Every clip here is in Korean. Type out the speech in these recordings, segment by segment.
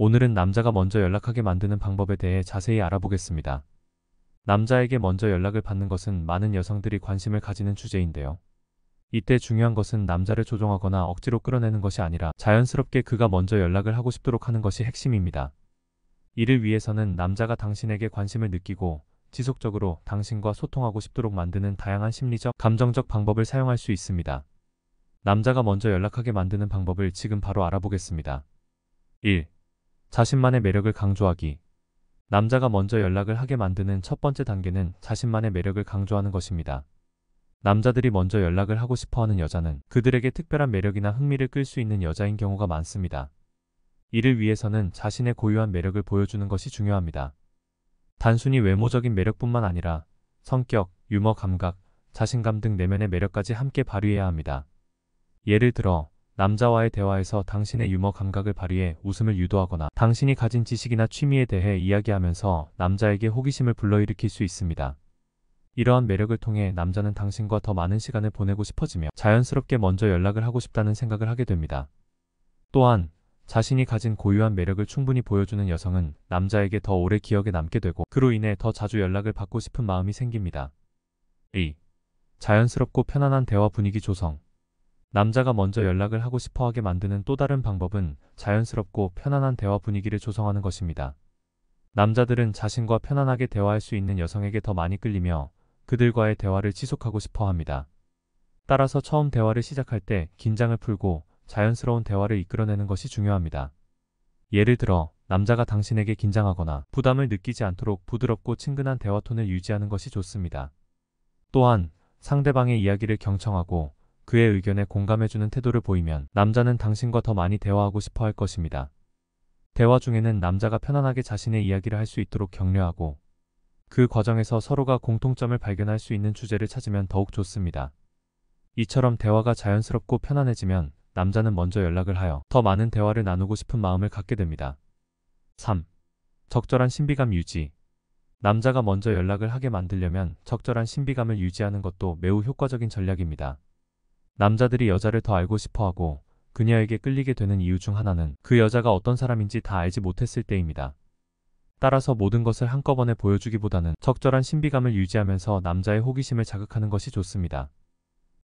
오늘은 남자가 먼저 연락하게 만드는 방법에 대해 자세히 알아보겠습니다. 남자에게 먼저 연락을 받는 것은 많은 여성들이 관심을 가지는 주제인데요. 이때 중요한 것은 남자를 조종하거나 억지로 끌어내는 것이 아니라 자연스럽게 그가 먼저 연락을 하고 싶도록 하는 것이 핵심입니다. 이를 위해서는 남자가 당신에게 관심을 느끼고 지속적으로 당신과 소통하고 싶도록 만드는 다양한 심리적, 감정적 방법을 사용할 수 있습니다. 남자가 먼저 연락하게 만드는 방법을 지금 바로 알아보겠습니다. 1. 자신만의 매력을 강조하기. 남자가 먼저 연락을 하게 만드는 첫 번째 단계는 자신만의 매력을 강조하는 것입니다. 남자들이 먼저 연락을 하고 싶어 하는 여자는 그들에게 특별한 매력이나 흥미를 끌 수 있는 여자인 경우가 많습니다. 이를 위해서는 자신의 고유한 매력을 보여주는 것이 중요합니다. 단순히 외모적인 매력뿐만 아니라 성격, 유머 감각, 자신감 등 내면의 매력까지 함께 발휘해야 합니다. 예를 들어 남자와의 대화에서 당신의 유머 감각을 발휘해 웃음을 유도하거나 당신이 가진 지식이나 취미에 대해 이야기하면서 남자에게 호기심을 불러일으킬 수 있습니다. 이러한 매력을 통해 남자는 당신과 더 많은 시간을 보내고 싶어지며 자연스럽게 먼저 연락을 하고 싶다는 생각을 하게 됩니다. 또한 자신이 가진 고유한 매력을 충분히 보여주는 여성은 남자에게 더 오래 기억에 남게 되고 그로 인해 더 자주 연락을 받고 싶은 마음이 생깁니다. 2. 자연스럽고 편안한 대화 분위기 조성 남자가 먼저 연락을 하고 싶어 하게 만드는 또 다른 방법은 자연스럽고 편안한 대화 분위기를 조성하는 것입니다. 남자들은 자신과 편안하게 대화할 수 있는 여성에게 더 많이 끌리며 그들과의 대화를 지속하고 싶어 합니다. 따라서 처음 대화를 시작할 때 긴장을 풀고 자연스러운 대화를 이끌어내는 것이 중요합니다. 예를 들어 남자가 당신에게 긴장하거나 부담을 느끼지 않도록 부드럽고 친근한 대화톤을 유지하는 것이 좋습니다. 또한 상대방의 이야기를 경청하고 그의 의견에 공감해주는 태도를 보이면 남자는 당신과 더 많이 대화하고 싶어 할 것입니다. 대화 중에는 남자가 편안하게 자신의 이야기를 할 수 있도록 격려하고 그 과정에서 서로가 공통점을 발견할 수 있는 주제를 찾으면 더욱 좋습니다. 이처럼 대화가 자연스럽고 편안해지면 남자는 먼저 연락을 하여 더 많은 대화를 나누고 싶은 마음을 갖게 됩니다. 3. 적절한 신비감 유지 남자가 먼저 연락을 하게 만들려면 적절한 신비감을 유지하는 것도 매우 효과적인 전략입니다. 남자들이 여자를 더 알고 싶어하고 그녀에게 끌리게 되는 이유 중 하나는 그 여자가 어떤 사람인지 다 알지 못했을 때입니다. 따라서 모든 것을 한꺼번에 보여주기보다는 적절한 신비감을 유지하면서 남자의 호기심을 자극하는 것이 좋습니다.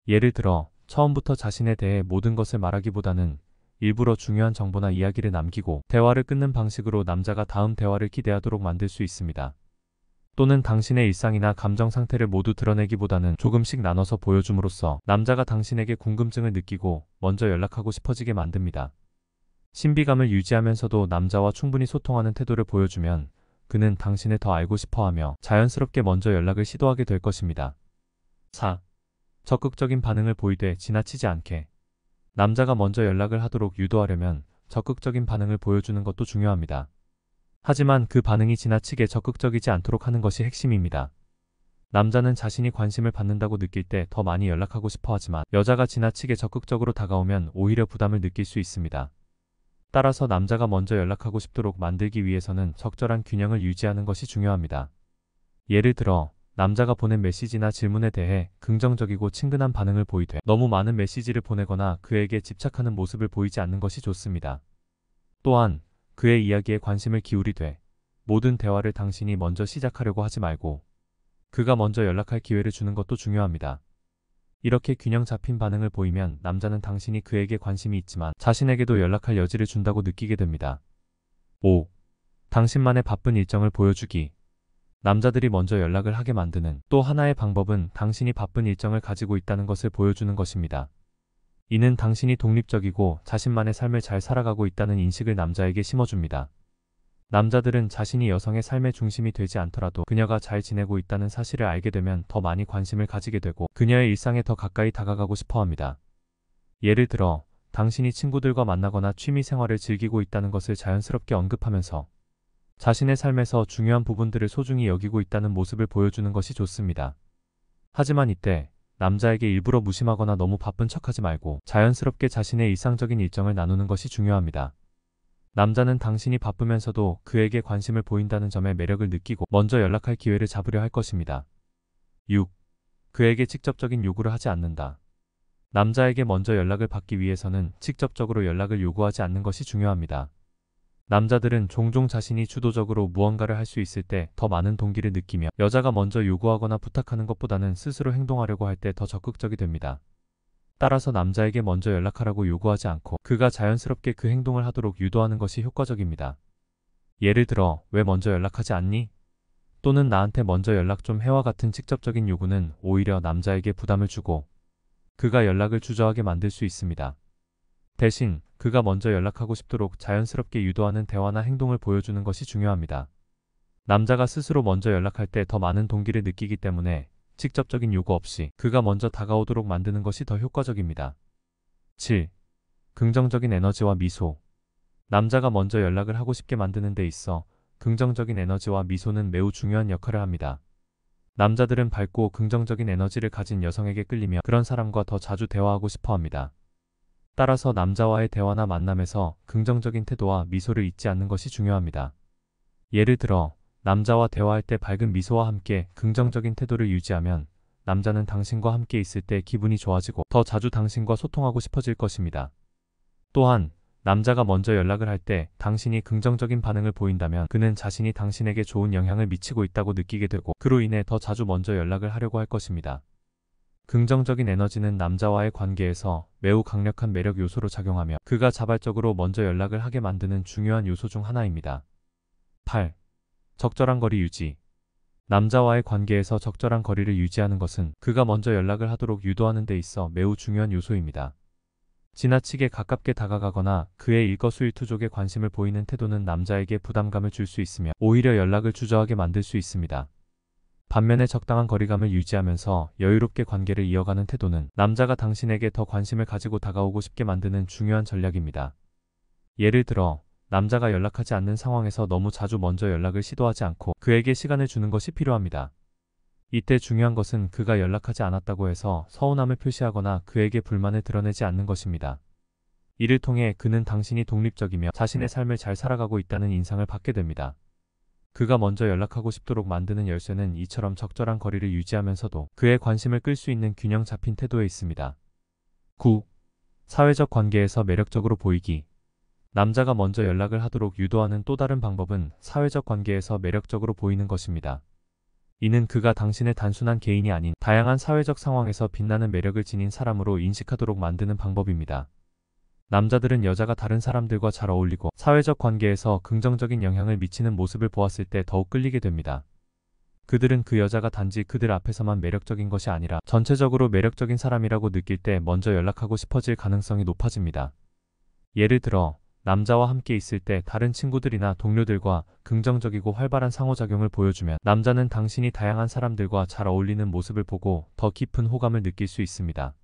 예를 들어 처음부터 자신에 대해 모든 것을 말하기보다는 일부러 중요한 정보나 이야기를 남기고 대화를 끊는 방식으로 남자가 다음 대화를 기대하도록 만들 수 있습니다. 또는 당신의 일상이나 감정 상태를 모두 드러내기보다는 조금씩 나눠서 보여줌으로써 남자가 당신에게 궁금증을 느끼고 먼저 연락하고 싶어지게 만듭니다. 신비감을 유지하면서도 남자와 충분히 소통하는 태도를 보여주면 그는 당신을 더 알고 싶어하며 자연스럽게 먼저 연락을 시도하게 될 것입니다. 4. 적극적인 반응을 보이되 지나치지 않게 남자가 먼저 연락을 하도록 유도하려면 적극적인 반응을 보여주는 것도 중요합니다. 하지만 그 반응이 지나치게 적극적이지 않도록 하는 것이 핵심입니다. 남자는 자신이 관심을 받는다고 느낄 때 더 많이 연락하고 싶어 하지만 여자가 지나치게 적극적으로 다가오면 오히려 부담을 느낄 수 있습니다. 따라서 남자가 먼저 연락하고 싶도록 만들기 위해서는 적절한 균형을 유지하는 것이 중요합니다. 예를 들어 남자가 보낸 메시지나 질문에 대해 긍정적이고 친근한 반응을 보이되 너무 많은 메시지를 보내거나 그에게 집착하는 모습을 보이지 않는 것이 좋습니다. 또한 그의 이야기에 관심을 기울이되 모든 대화를 당신이 먼저 시작하려고 하지 말고 그가 먼저 연락할 기회를 주는 것도 중요합니다. 이렇게 균형 잡힌 반응을 보이면 남자는 당신이 그에게 관심이 있지만 자신에게도 연락할 여지를 준다고 느끼게 됩니다. 5. 당신만의 바쁜 일정을 보여주기 남자들이 먼저 연락을 하게 만드는 또 하나의 방법은 당신이 바쁜 일정을 가지고 있다는 것을 보여주는 것입니다. 이는 당신이 독립적이고 자신만의 삶을 잘 살아가고 있다는 인식을 남자에게 심어줍니다. 남자들은 자신이 여성의 삶의 중심이 되지 않더라도 그녀가 잘 지내고 있다는 사실을 알게 되면 더 많이 관심을 가지게 되고 그녀의 일상에 더 가까이 다가가고 싶어 합니다. 예를 들어 당신이 친구들과 만나거나 취미 생활을 즐기고 있다는 것을 자연스럽게 언급하면서 자신의 삶에서 중요한 부분들을 소중히 여기고 있다는 모습을 보여주는 것이 좋습니다. 하지만 이때 남자에게 일부러 무심하거나 너무 바쁜 척하지 말고 자연스럽게 자신의 일상적인 일정을 나누는 것이 중요합니다. 남자는 당신이 바쁘면서도 그에게 관심을 보인다는 점에 매력을 느끼고 먼저 연락할 기회를 잡으려 할 것입니다. 6. 그에게 직접적인 요구를 하지 않는다. 남자에게 먼저 연락을 받기 위해서는 직접적으로 연락을 요구하지 않는 것이 중요합니다. 남자들은 종종 자신이 주도적으로 무언가를 할 수 있을 때 더 많은 동기를 느끼며 여자가 먼저 요구하거나 부탁하는 것보다는 스스로 행동하려고 할 때 더 적극적이 됩니다. 따라서 남자에게 먼저 연락하라고 요구하지 않고 그가 자연스럽게 그 행동을 하도록 유도하는 것이 효과적입니다. 예를 들어 왜 먼저 연락하지 않니? 또는 나한테 먼저 연락 좀 해와 같은 직접적인 요구는 오히려 남자에게 부담을 주고 그가 연락을 주저하게 만들 수 있습니다. 대신 그가 먼저 연락하고 싶도록 자연스럽게 유도하는 대화나 행동을 보여주는 것이 중요합니다. 남자가 스스로 먼저 연락할 때 더 많은 동기를 느끼기 때문에 직접적인 요구 없이 그가 먼저 다가오도록 만드는 것이 더 효과적입니다. 7. 긍정적인 에너지와 미소 남자가 먼저 연락을 하고 싶게 만드는 데 있어 긍정적인 에너지와 미소는 매우 중요한 역할을 합니다. 남자들은 밝고 긍정적인 에너지를 가진 여성에게 끌리며 그런 사람과 더 자주 대화하고 싶어 합니다. 따라서 남자와의 대화나 만남에서 긍정적인 태도와 미소를 잊지 않는 것이 중요합니다. 예를 들어 남자와 대화할 때 밝은 미소와 함께 긍정적인 태도를 유지하면 남자는 당신과 함께 있을 때 기분이 좋아지고 더 자주 당신과 소통하고 싶어질 것입니다. 또한 남자가 먼저 연락을 할 때 당신이 긍정적인 반응을 보인다면 그는 자신이 당신에게 좋은 영향을 미치고 있다고 느끼게 되고 그로 인해 더 자주 먼저 연락을 하려고 할 것입니다. 긍정적인 에너지는 남자와의 관계에서 매우 강력한 매력 요소로 작용하며 그가 자발적으로 먼저 연락을 하게 만드는 중요한 요소 중 하나입니다. 8. 적절한 거리 유지 남자와의 관계에서 적절한 거리를 유지하는 것은 그가 먼저 연락을 하도록 유도하는 데 있어 매우 중요한 요소입니다. 지나치게 가깝게 다가가거나 그의 일거수일투족에 관심을 보이는 태도는 남자에게 부담감을 줄 수 있으며 오히려 연락을 주저하게 만들 수 있습니다. 반면에 적당한 거리감을 유지하면서 여유롭게 관계를 이어가는 태도는 남자가 당신에게 더 관심을 가지고 다가오고 싶게 만드는 중요한 전략입니다. 예를 들어 남자가 연락하지 않는 상황에서 너무 자주 먼저 연락을 시도하지 않고 그에게 시간을 주는 것이 필요합니다. 이때 중요한 것은 그가 연락하지 않았다고 해서 서운함을 표시하거나 그에게 불만을 드러내지 않는 것입니다. 이를 통해 그는 당신이 독립적이며 자신의 삶을 잘 살아가고 있다는 인상을 받게 됩니다. 그가 먼저 연락하고 싶도록 만드는 열쇠는 이처럼 적절한 거리를 유지하면서도 그의 관심을 끌 수 있는 균형 잡힌 태도에 있습니다. 9. 사회적 관계에서 매력적으로 보이기 남자가 먼저 연락을 하도록 유도하는 또 다른 방법은 사회적 관계에서 매력적으로 보이는 것입니다. 이는 그가 당신의 단순한 개인이 아닌 다양한 사회적 상황에서 빛나는 매력을 지닌 사람으로 인식하도록 만드는 방법입니다. 남자들은 여자가 다른 사람들과 잘 어울리고 사회적 관계에서 긍정적인 영향을 미치는 모습을 보았을 때 더욱 끌리게 됩니다. 그들은 그 여자가 단지 그들 앞에서만 매력적인 것이 아니라 전체적으로 매력적인 사람이라고 느낄 때 먼저 연락하고 싶어질 가능성이 높아집니다. 예를 들어 남자와 함께 있을 때 다른 친구들이나 동료들과 긍정적이고 활발한 상호작용을 보여주면 남자는 당신이 다양한 사람들과 잘 어울리는 모습을 보고 더 깊은 호감을 느낄 수 있습니다.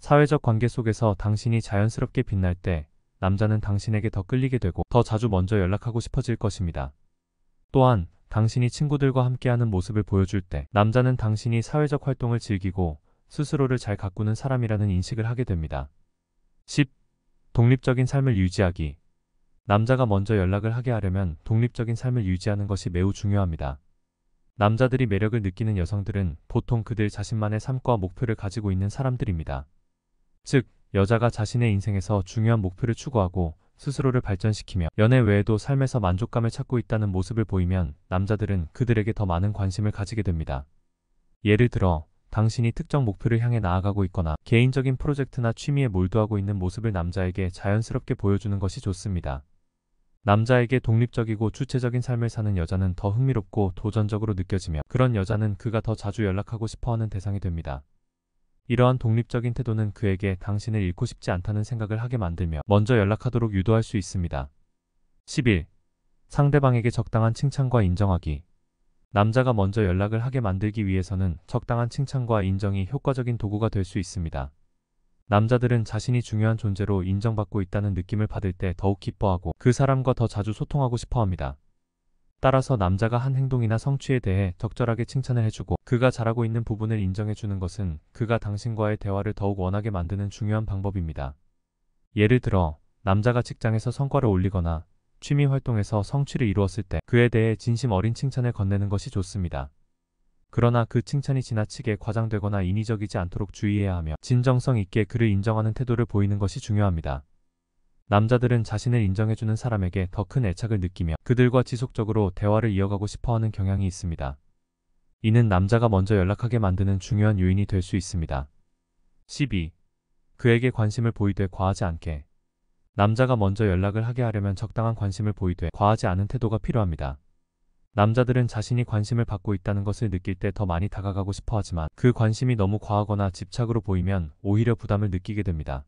사회적 관계 속에서 당신이 자연스럽게 빛날 때 남자는 당신에게 더 끌리게 되고 더 자주 먼저 연락하고 싶어질 것입니다. 또한 당신이 친구들과 함께하는 모습을 보여줄 때 남자는 당신이 사회적 활동을 즐기고 스스로를 잘 가꾸는 사람이라는 인식을 하게 됩니다. 10. 독립적인 삶을 유지하기 남자가 먼저 연락을 하게 하려면 독립적인 삶을 유지하는 것이 매우 중요합니다. 남자들이 매력을 느끼는 여성들은 보통 그들 자신만의 삶과 목표를 가지고 있는 사람들입니다. 즉, 여자가 자신의 인생에서 중요한 목표를 추구하고 스스로를 발전시키며 연애 외에도 삶에서 만족감을 찾고 있다는 모습을 보이면 남자들은 그들에게 더 많은 관심을 가지게 됩니다. 예를 들어 당신이 특정 목표를 향해 나아가고 있거나 개인적인 프로젝트나 취미에 몰두하고 있는 모습을 남자에게 자연스럽게 보여주는 것이 좋습니다. 남자에게 독립적이고 주체적인 삶을 사는 여자는 더 흥미롭고 도전적으로 느껴지며 그런 여자는 그가 더 자주 연락하고 싶어하는 대상이 됩니다. 이러한 독립적인 태도는 그에게 당신을 잃고 싶지 않다는 생각을 하게 만들며 먼저 연락하도록 유도할 수 있습니다. 11. 상대방에게 적당한 칭찬과 인정하기 남자가 먼저 연락을 하게 만들기 위해서는 적당한 칭찬과 인정이 효과적인 도구가 될 수 있습니다. 남자들은 자신이 중요한 존재로 인정받고 있다는 느낌을 받을 때 더욱 기뻐하고 그 사람과 더 자주 소통하고 싶어 합니다. 따라서 남자가 한 행동이나 성취에 대해 적절하게 칭찬을 해주고 그가 잘하고 있는 부분을 인정해주는 것은 그가 당신과의 대화를 더욱 원하게 만드는 중요한 방법입니다. 예를 들어 남자가 직장에서 성과를 올리거나 취미 활동에서 성취를 이루었을 때 그에 대해 진심 어린 칭찬을 건네는 것이 좋습니다. 그러나 그 칭찬이 지나치게 과장되거나 인위적이지 않도록 주의해야 하며 진정성 있게 그를 인정하는 태도를 보이는 것이 중요합니다. 남자들은 자신을 인정해주는 사람에게 더 큰 애착을 느끼며 그들과 지속적으로 대화를 이어가고 싶어하는 경향이 있습니다. 이는 남자가 먼저 연락하게 만드는 중요한 요인이 될 수 있습니다. 12. 그에게 관심을 보이되 과하지 않게 남자가 먼저 연락을 하게 하려면 적당한 관심을 보이되 과하지 않은 태도가 필요합니다. 남자들은 자신이 관심을 받고 있다는 것을 느낄 때 더 많이 다가가고 싶어 하지만 그 관심이 너무 과하거나 집착으로 보이면 오히려 부담을 느끼게 됩니다.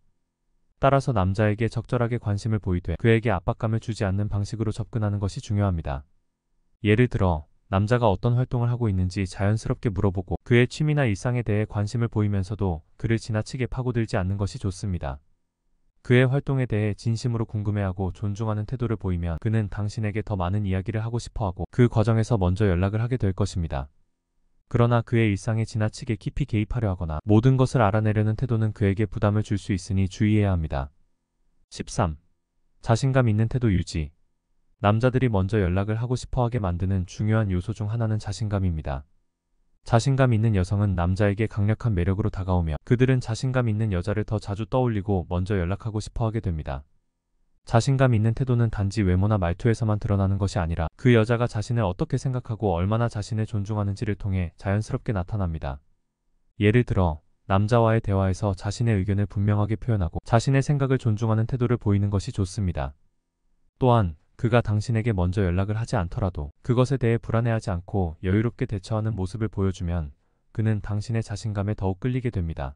따라서 남자에게 적절하게 관심을 보이되 그에게 압박감을 주지 않는 방식으로 접근하는 것이 중요합니다. 예를 들어 남자가 어떤 활동을 하고 있는지 자연스럽게 물어보고 그의 취미나 일상에 대해 관심을 보이면서도 그를 지나치게 파고들지 않는 것이 좋습니다. 그의 활동에 대해 진심으로 궁금해하고 존중하는 태도를 보이면 그는 당신에게 더 많은 이야기를 하고 싶어하고 그 과정에서 먼저 연락을 하게 될 것입니다. 그러나 그의 일상에 지나치게 깊이 개입하려 하거나 모든 것을 알아내려는 태도는 그에게 부담을 줄 수 있으니 주의해야 합니다. 13. 자신감 있는 태도 유지 남자들이 먼저 연락을 하고 싶어 하게 만드는 중요한 요소 중 하나는 자신감입니다. 자신감 있는 여성은 남자에게 강력한 매력으로 다가오며 그들은 자신감 있는 여자를 더 자주 떠올리고 먼저 연락하고 싶어 하게 됩니다. 자신감 있는 태도는 단지 외모나 말투에서만 드러나는 것이 아니라 그 여자가 자신을 어떻게 생각하고 얼마나 자신을 존중하는지를 통해 자연스럽게 나타납니다. 예를 들어 남자와의 대화에서 자신의 의견을 분명하게 표현하고 자신의 생각을 존중하는 태도를 보이는 것이 좋습니다. 또한 그가 당신에게 먼저 연락을 하지 않더라도 그것에 대해 불안해하지 않고 여유롭게 대처하는 모습을 보여주면 그는 당신의 자신감에 더욱 끌리게 됩니다.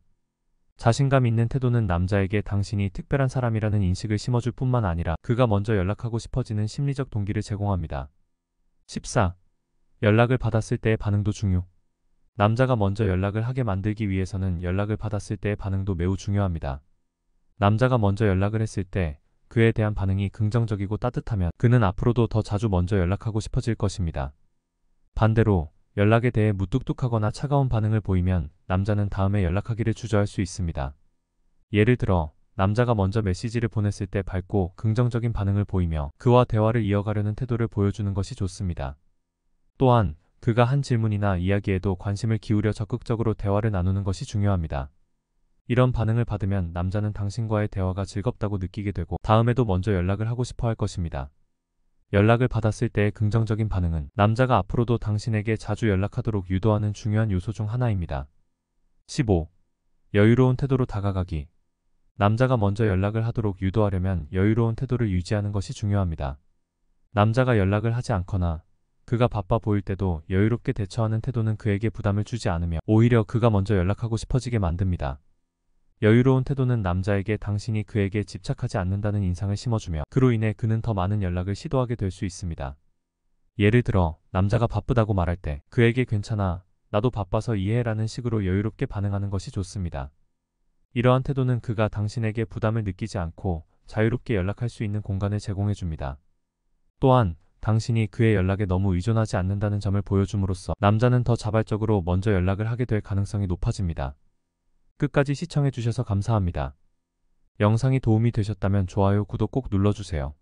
자신감 있는 태도는 남자에게 당신이 특별한 사람이라는 인식을 심어줄 뿐만 아니라 그가 먼저 연락하고 싶어지는 심리적 동기를 제공합니다. 14. 연락을 받았을 때의 반응도 중요. 남자가 먼저 연락을 하게 만들기 위해서는 연락을 받았을 때의 반응도 매우 중요합니다. 남자가 먼저 연락을 했을 때 그에 대한 반응이 긍정적이고 따뜻하면 그는 앞으로도 더 자주 먼저 연락하고 싶어질 것입니다. 반대로 연락에 대해 무뚝뚝하거나 차가운 반응을 보이면 남자는 다음에 연락하기를 주저할 수 있습니다. 예를 들어 남자가 먼저 메시지를 보냈을 때 밝고 긍정적인 반응을 보이며 그와 대화를 이어가려는 태도를 보여주는 것이 좋습니다. 또한 그가 한 질문이나 이야기에도 관심을 기울여 적극적으로 대화를 나누는 것이 중요합니다. 이런 반응을 받으면 남자는 당신과의 대화가 즐겁다고 느끼게 되고 다음에도 먼저 연락을 하고 싶어 할 것입니다. 연락을 받았을 때의 긍정적인 반응은 남자가 앞으로도 당신에게 자주 연락하도록 유도하는 중요한 요소 중 하나입니다. 15. 여유로운 태도로 다가가기 남자가 먼저 연락을 하도록 유도하려면 여유로운 태도를 유지하는 것이 중요합니다. 남자가 연락을 하지 않거나 그가 바빠 보일 때도 여유롭게 대처하는 태도는 그에게 부담을 주지 않으며 오히려 그가 먼저 연락하고 싶어지게 만듭니다. 여유로운 태도는 남자에게 당신이 그에게 집착하지 않는다는 인상을 심어주며 그로 인해 그는 더 많은 연락을 시도하게 될 수 있습니다. 예를 들어 남자가 바쁘다고 말할 때 그에게 괜찮아 나도 바빠서 이해라는 식으로 여유롭게 반응하는 것이 좋습니다. 이러한 태도는 그가 당신에게 부담을 느끼지 않고 자유롭게 연락할 수 있는 공간을 제공해줍니다. 또한 당신이 그의 연락에 너무 의존하지 않는다는 점을 보여줌으로써 남자는 더 자발적으로 먼저 연락을 하게 될 가능성이 높아집니다. 끝까지 시청해주셔서 감사합니다. 영상이 도움이 되셨다면 좋아요, 구독 꼭 눌러주세요.